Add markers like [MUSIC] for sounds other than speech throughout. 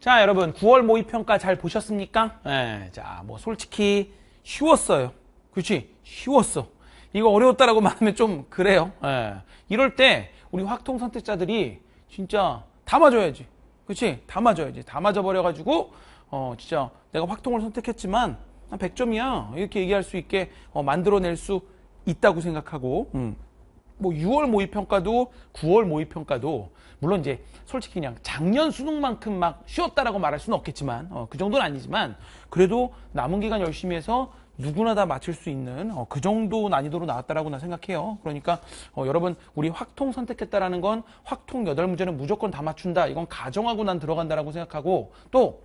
자, 여러분 9월 모의 평가 잘 보셨습니까? 네, 자, 뭐 솔직히 쉬웠어요. 그렇지? 쉬웠어. 이거 어려웠다라고 [LAUGHS] 말하면 좀 그래요. 네. 이럴 때 우리 확통 선택자들이 진짜 다 맞아야지. 그렇지? 다 맞아야지. 다 맞아버려가지고 어 진짜 내가 확통을 선택했지만 100점이야 이렇게 얘기할 수 있게 어, 만들어낼 수 있다고 생각하고 음. 뭐 6월 모의평가도 9월 모의평가도 물론 이제 솔직히 그냥 작년 수능만큼 막 쉬웠다라고 말할 수는 없겠지만 어, 그 정도는 아니지만 그래도 남은 기간 열심히 해서 누구나 다 맞출 수 있는 어, 그 정도 난이도로 나왔다라고 나 생각해요. 그러니까 어, 여러분 우리 확통 선택했다라는 건 확통 8문제는 무조건 다 맞춘다. 이건 가정하고 난 들어간다라고 생각하고 또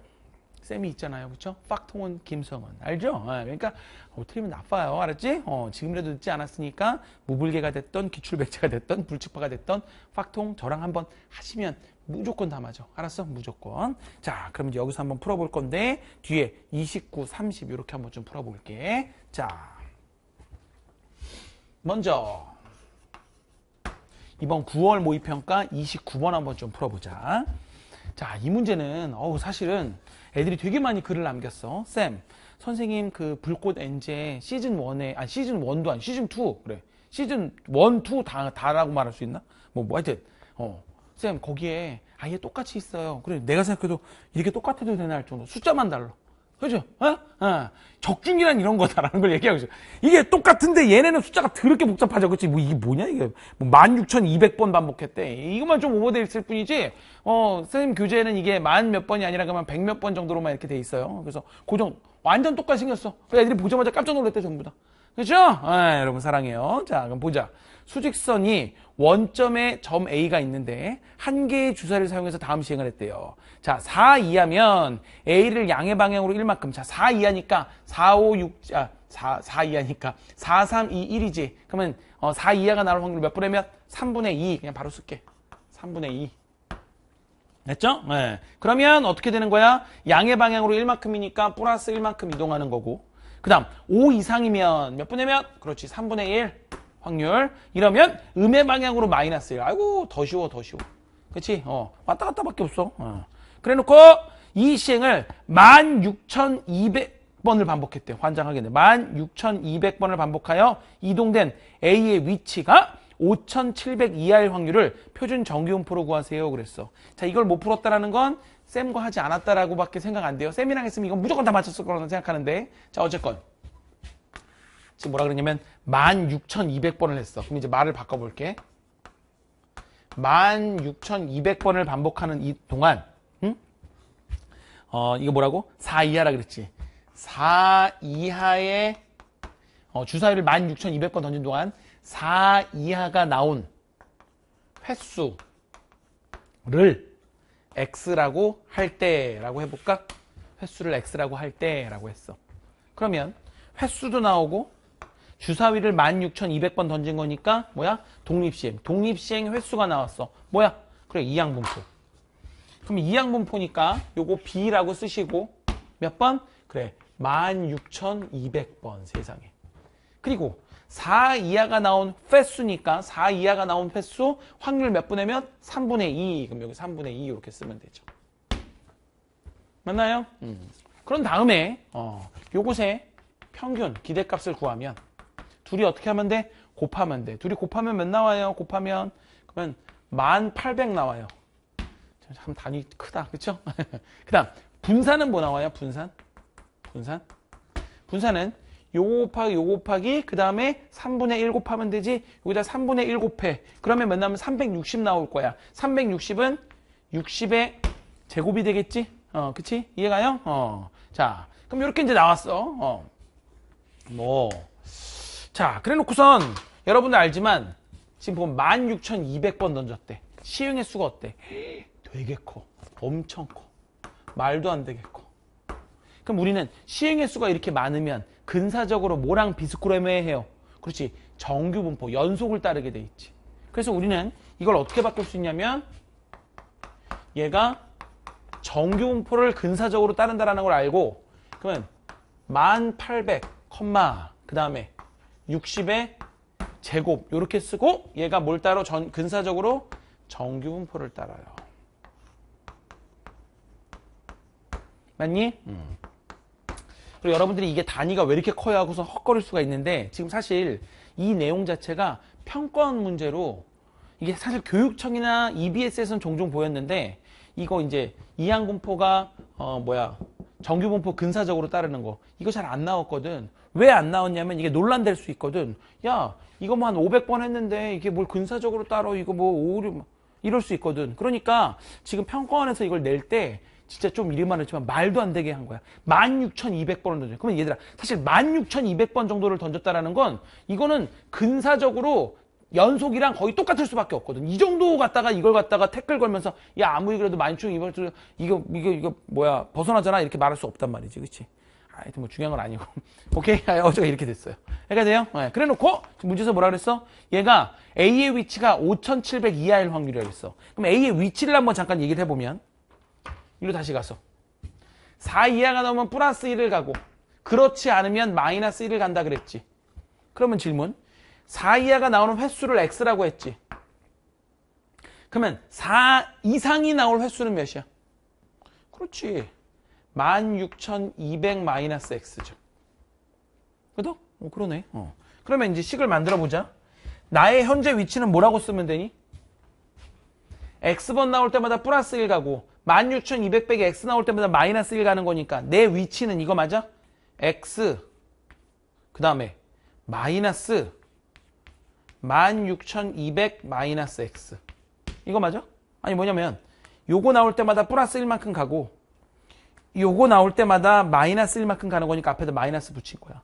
쌤이 있잖아요. 그쵸? 팍통은 김성은. 알죠? 예, 그러니까 어, 틀리면 나빠요. 알았지? 어, 지금이라도 늦지 않았으니까 무불개가 됐던 기출배제가 됐던 불측파가 됐던 팍통 저랑 한번 하시면 무조건 다 맞아. 알았어? 무조건. 자, 그럼 이제 여기서 한번 풀어볼 건데 뒤에 29, 30 이렇게 한번 좀 풀어볼게. 자, 먼저 이번 9월 모의평가 29번 한번 좀 풀어보자. 자, 이 문제는 어우 사실은 애들이 되게 많이 글을 남겼어. 쌤, 선생님 그 불꽃 엔제 시즌 1에 아 시즌 1도 아니 시즌 2 그래. 시즌 1, 2다 다라고 말할 수 있나? 뭐, 뭐 하여튼 어. 쌤, 거기에 아예 똑같이 있어요. 그래. 내가 생각해도 이렇게 똑같아도 되나 할 정도. 숫자만 달라. 그죠? 어? 어. 적중이란 이런 거다라는 걸 얘기하고 있어요. 이게 똑같은데 얘네는 숫자가 더럽게 복잡하죠. 그치? 뭐 이게 뭐냐? 이게 뭐 16,200번 반복했대. 이것만 좀오버되어 있을 뿐이지, 어, 선생님 교재에는 이게 만 몇 번이 아니라 그0 0몇번 정도로만 이렇게 돼 있어요. 그래서 고정, 완전 똑같이 생겼어. 애들이 보자마자 깜짝 놀랐대, 전부 다. 그죠? 아, 여러분 사랑해요. 자, 그럼 보자. 수직선이 원점에 점 A가 있는데 한 개의 주사를 사용해서 다음 시행을 했대요. 자, 4 2하면 A를 양의 방향으로 1만큼. 자, 4 2하니까 4, 5, 6, 아, 4, 4 2하니까 4, 3, 2, 1이지. 그러면 어, 4 2하가 나올 확률 몇분에 몇? 3분의 2. 그냥 바로 쓸게. 3분의 2. 됐죠? 네. 그러면 어떻게 되는 거야? 양의 방향으로 1만큼이니까 플러스 1만큼 이동하는 거고. 그 다음 5 이상이면 몇분에 몇? 그렇지. 3분의 1. 확률. 이러면 음의 방향으로 마이너스 1. 아이고, 더 쉬워, 더 쉬워. 그치? 어, 왔다 갔다 밖에 없어. 어. 그래 놓고, 이 시행을 16,200번을 반복했대요. 환장하겠네. 16,200번을 반복하여 이동된 A의 위치가 5,700 이하일 확률을 표준 정기분포로 구하세요. 그랬어. 자, 이걸 못 풀었다라는 건 쌤과 하지 않았다라고밖에 생각 안 돼요. 쌤이랑 했으면 이건 무조건 다 맞췄을 거라고 생각하는데. 자, 어쨌건. 지금 뭐라 그러냐면 16,200번을 했어. 그럼 이제 말을 바꿔볼게. 16,200번을 반복하는 이 동안 응? 어, 이거 뭐라고? 4 이하라 그랬지. 4 이하의 어, 주사위를 16,200번 던진 동안 4 이하가 나온 횟수를 x라고 할 때라고 해볼까? 횟수를 x라고 할 때라고 했어. 그러면 횟수도 나오고 주사위를 16,200번 던진 거니까 뭐야? 독립시행. 독립시행 횟수가 나왔어. 뭐야? 그래 이항분포. 그럼 이항분포니까 요거 B라고 쓰시고 몇 번? 그래 16,200번 세상에. 그리고 4 이하가 나온 횟수니까 4 이하가 나온 횟수 확률 몇 분의면 3분의 2 그럼 여기 3분의 2 이렇게 쓰면 되죠. 맞나요? 음. 그런 다음에 어, 요것에 평균 기대값을 구하면 둘이 어떻게 하면 돼? 곱하면 돼. 둘이 곱하면 몇 나와요? 곱하면 그러면 1800 나와요. 참 단위 크다. 그렇죠? 그 다음 분산은 뭐 나와요? 분산? 분산? 분산은 요거 곱하기 요거 곱하기 그 다음에 3분의 1 곱하면 되지 여기다 3분의 1 곱해 그러면 몇 나면 360 나올 거야 360은 60의 제곱이 되겠지 어 그치 이해가요 어자 그럼 이렇게 이제 나왔어 어뭐 자 그래놓고선 여러분들 알지만 지금 보면 16,200번 던졌대 시행의 수가 어때? 되게 커 엄청 커 말도 안 되게 커 그럼 우리는 시행의 수가 이렇게 많으면 근사적으로 뭐랑 비스코로 매해요 그렇지 정규 분포 연속을 따르게 돼 있지 그래서 우리는 이걸 어떻게 바꿀 수 있냐면 얘가 정규 분포를 근사적으로 따른다라는 걸 알고 그러면 1800, 그 다음에 60의 제곱 이렇게 쓰고 얘가 뭘 따로 전, 근사적으로 정규분포를 따라요. 맞니? 음. 그리고 여러분들이 이게 단위가 왜 이렇게 커야 하고서 헛걸릴 수가 있는데 지금 사실 이 내용 자체가 평가원 문제로 이게 사실 교육청이나 EBS에서는 종종 보였는데 이거 이제 이항분포가 어 뭐야 정규분포 근사적으로 따르는 거 이거 잘 안 나왔거든. 왜안 나왔냐면 이게 논란될 수 있거든. 야, 이거 뭐 한 500번 했는데 이게 뭘 근사적으로 따로 이거 뭐 오류 뭐 이럴 수 있거든. 그러니까 지금 평가원에서 이걸 낼 때 진짜 좀 이름만 했지만 말도 안 되게 한 거야. 16,200번을 던져. 그러면 얘들아, 사실 16,200번 정도를 던졌다라는 건 이거는 근사적으로 연속이랑 거의 똑같을 수밖에 없거든. 이 정도 갖다가 이걸 갖다가 태클 걸면서 야 아무리 그래도 만충 이번 주 이거 이거 이거 뭐야 벗어나잖아 이렇게 말할 수 없단 말이지, 그렇지? 하여튼 뭐 중요한 건 아니고 [LAUGHS] 오케이 아, 어제가 이렇게 됐어요 해가 돼요? 네. 그래 놓고 문제에서 뭐라 그랬어? 얘가 A의 위치가 5700 이하일 확률이라고 했어 그럼 A의 위치를 한번 잠깐 얘기를 해보면 이로 리 다시 가서 4 이하가 나오면 플러스 1을 가고 그렇지 않으면 마이너스 1을 간다 그랬지 그러면 질문 4 이하가 나오는 횟수를 X라고 했지 그러면 4 이상이 나올 횟수는 몇이야? 그렇지 16,200 마이너스 x죠. 그죠? 어, 그러네. 어. 그러면 이제 식을 만들어 보자. 나의 현재 위치는 뭐라고 쓰면 되니? x번 나올 때마다 플러스 1 가고 16,200 빼기 x 나올 때마다 마이너스 1 가는 거니까 내 위치는 이거 맞아? x 그 다음에 마이너스 16,200 마이너스 x 이거 맞아? 아니 뭐냐면 요거 나올 때마다 플러스 1만큼 가고 요거 나올 때마다 마이너스 1만큼 가는 거니까 앞에다 마이너스 붙인 거야.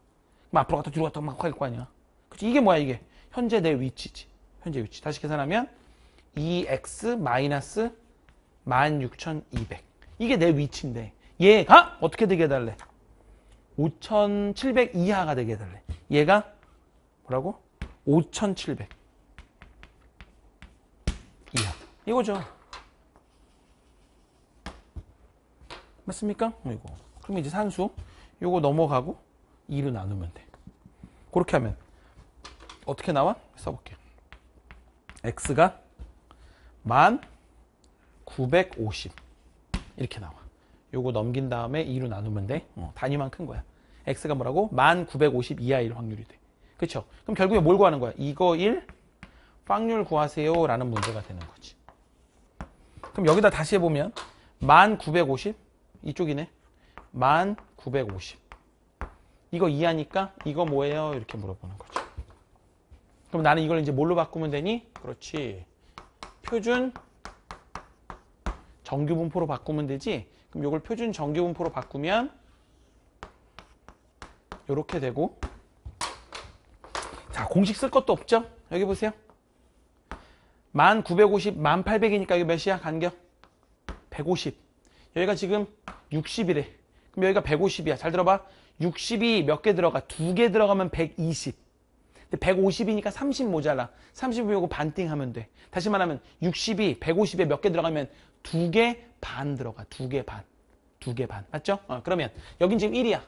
그럼 앞으로 갔다 뒤로 갔다 막 할 거 아니야. 그치? 이게 뭐야, 이게? 현재 내 위치지. 현재 위치. 다시 계산하면 2x 마이너스 16,200. 이게 내 위치인데. 얘가 어떻게 되게 해달래? 5,700 이하가 되게 해달래. 얘가 뭐라고? 5,700 이하. 이거죠. 맞습니까? 이거. 그럼 이제 산수 요거 넘어가고 2로 나누면 돼. 그렇게 하면 어떻게 나와? 써볼게. x가 만950 이렇게 나와. 요거 넘긴 다음에 2로 나누면 돼. 어, 단위만 큰 거야. x가 뭐라고? 만950 이하일 확률이 돼. 그쵸? 그럼 결국에 뭘 구하는 거야? 이거 1, 확률 구하세요 라는 문제가 되는 거지. 그럼 여기다 다시 해보면 만950 이쪽이네. 1950. 이거 이하니까 이거 뭐예요? 이렇게 물어보는 거죠. 그럼 나는 이걸 이제 뭘로 바꾸면 되니? 그렇지. 표준 정규 분포로 바꾸면 되지. 그럼 이걸 표준 정규 분포로 바꾸면 이렇게 되고 자 공식 쓸 것도 없죠? 여기 보세요. 1950, 1800이니까 이게 몇이야? 간격? 150. 여기가 지금 60이래. 그럼 여기가 150이야. 잘 들어봐. 60이 몇 개 들어가? 두 개 들어가면 120. 근데 150이니까 30 모자라. 30 외우고 반띵 하면 돼. 다시 말하면 60이 150에 몇 개 들어가면 두 개 반 들어가. 두 개 반. 두 개 반. 맞죠? 어, 그러면 여긴 지금 1이야.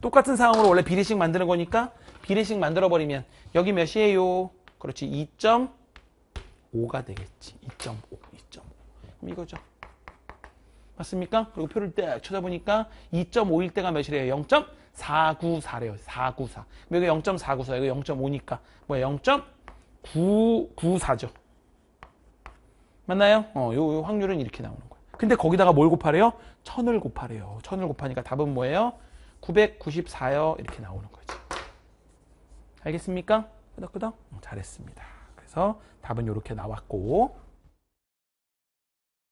똑같은 상황으로 원래 비례식 만드는 거니까 비례식 만들어버리면 여기 몇이에요? 그렇지. 2.5가 되겠지. 2.5. 2.5. 그럼 이거죠. 맞습니까? 그리고 표를 딱 쳐다보니까 2.5일 때가 몇이래요? 0.494래요. 494. 여기 0.494, 이거 0.5니까 뭐야? 0.994죠. 맞나요? 어, 요, 요 확률은 이렇게 나오는 거예요. 근데 거기다가 뭘 곱하래요? 1 0 0 0을 곱하래요. 1 0 0 0을 곱하니까 답은 뭐예요? 994요. 이렇게 나오는 거지. 알겠습니까? 끄덕끄덕? 음, 잘했습니다. 그래서 답은 이렇게 나왔고